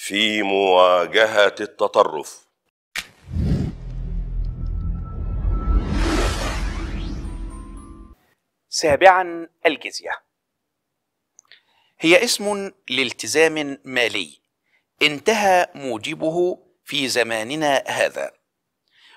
في مواجهة التطرف سابعا الجزية هي اسم لالتزام مالي انتهى موجبه في زماننا هذا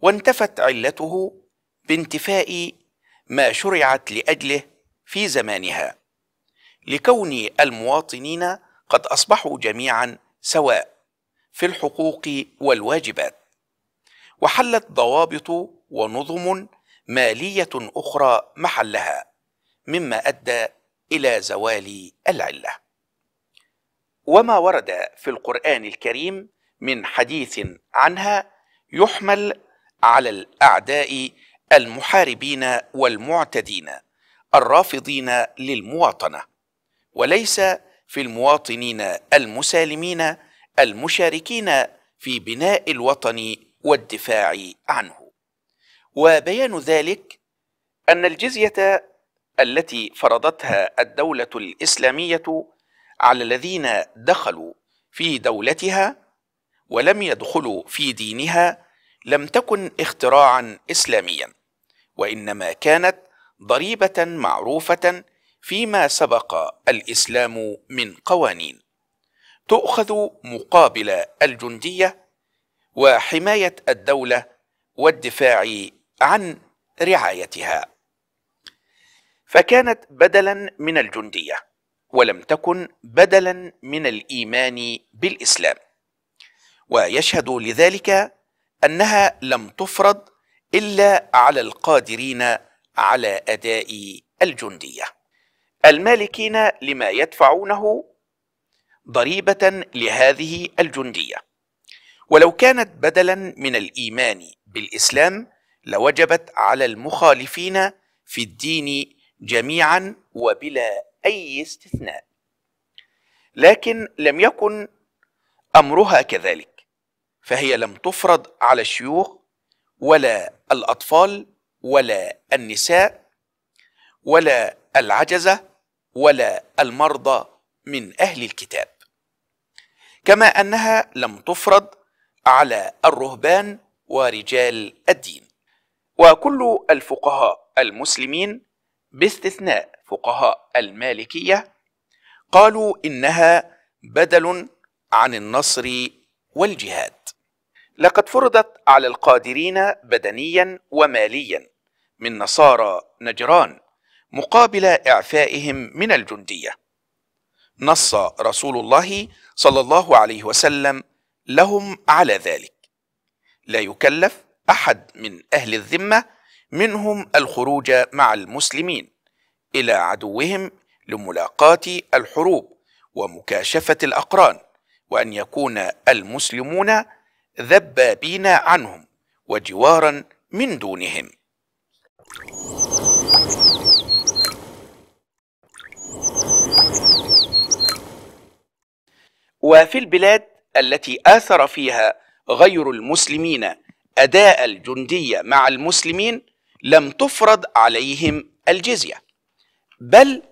وانتفت علته بانتفاء ما شرعت لأجله في زمانها لكون المواطنين قد أصبحوا جميعا سواء في الحقوق والواجبات وحلت ضوابط ونظم ماليه اخرى محلها مما ادى الى زوال العله وما ورد في القران الكريم من حديث عنها يحمل على الاعداء المحاربين والمعتدين الرافضين للمواطنه وليس في المواطنين المسالمين المشاركين في بناء الوطن والدفاع عنه وبيان ذلك ان الجزيه التي فرضتها الدوله الاسلاميه على الذين دخلوا في دولتها ولم يدخلوا في دينها لم تكن اختراعا اسلاميا وانما كانت ضريبه معروفه فيما سبق الاسلام من قوانين تؤخذ مقابل الجنديه وحمايه الدوله والدفاع عن رعايتها فكانت بدلا من الجنديه ولم تكن بدلا من الايمان بالاسلام ويشهد لذلك انها لم تفرض الا على القادرين على اداء الجنديه المالكين لما يدفعونه ضريبة لهذه الجندية ولو كانت بدلا من الإيمان بالإسلام لوجبت على المخالفين في الدين جميعا وبلا أي استثناء لكن لم يكن أمرها كذلك فهي لم تفرض على الشيوخ ولا الأطفال ولا النساء ولا العجزة ولا المرضى من أهل الكتاب كما أنها لم تفرض على الرهبان ورجال الدين وكل الفقهاء المسلمين باستثناء فقهاء المالكية قالوا إنها بدل عن النصر والجهاد لقد فرضت على القادرين بدنيا وماليا من نصارى نجران مقابل إعفائهم من الجندية نص رسول الله صلى الله عليه وسلم لهم على ذلك لا يكلف أحد من أهل الذمة منهم الخروج مع المسلمين إلى عدوهم لملاقاة الحروب ومكاشفة الأقران وأن يكون المسلمون ذبابين عنهم وجوارا من دونهم وفي البلاد التي آثر فيها غير المسلمين أداء الجندية مع المسلمين لم تفرض عليهم الجزية بل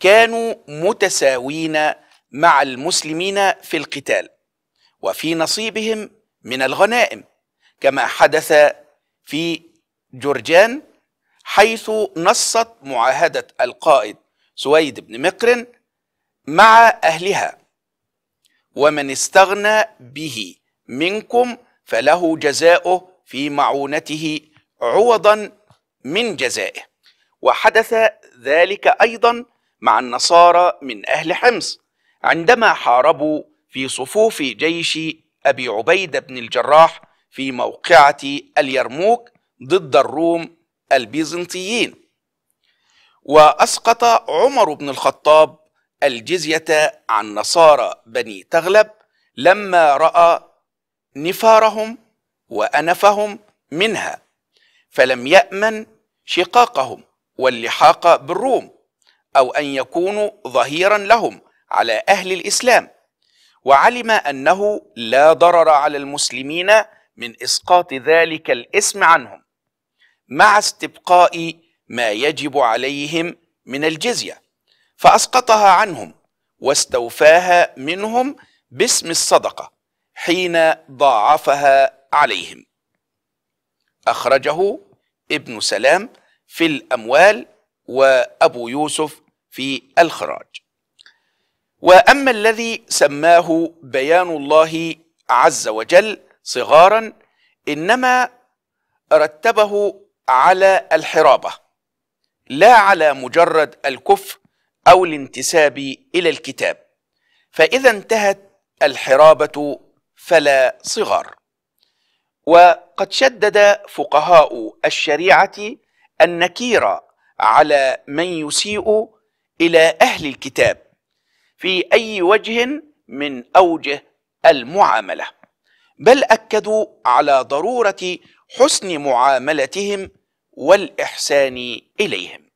كانوا متساوين مع المسلمين في القتال وفي نصيبهم من الغنائم كما حدث في جرجان حيث نصت معاهدة القائد سويد بن مقرن مع أهلها ومن استغنى به منكم فله جزاؤه في معونته عوضا من جزائه وحدث ذلك أيضا مع النصارى من أهل حمص عندما حاربوا في صفوف جيش أبي عبيدة بن الجراح في موقعة اليرموك ضد الروم البيزنطيين وأسقط عمر بن الخطاب الجزية عن نصارى بني تغلب لما رأى نفارهم وأنفهم منها فلم يأمن شقاقهم واللحاق بالروم أو أن يكونوا ظهيرا لهم على أهل الإسلام وعلم أنه لا ضرر على المسلمين من إسقاط ذلك الاسم عنهم مع استبقاء ما يجب عليهم من الجزية فأسقطها عنهم واستوفاها منهم باسم الصدقة حين ضاعفها عليهم أخرجه ابن سلام في الأموال وأبو يوسف في الخراج وأما الذي سماه بيان الله عز وجل صغارا إنما رتبه على الحرابة لا على مجرد الكفر أو الانتساب إلى الكتاب فإذا انتهت الحرابة فلا صغار وقد شدد فقهاء الشريعة النكير على من يسيء إلى أهل الكتاب في أي وجه من أوجه المعاملة بل أكدوا على ضرورة حسن معاملتهم والإحسان إليهم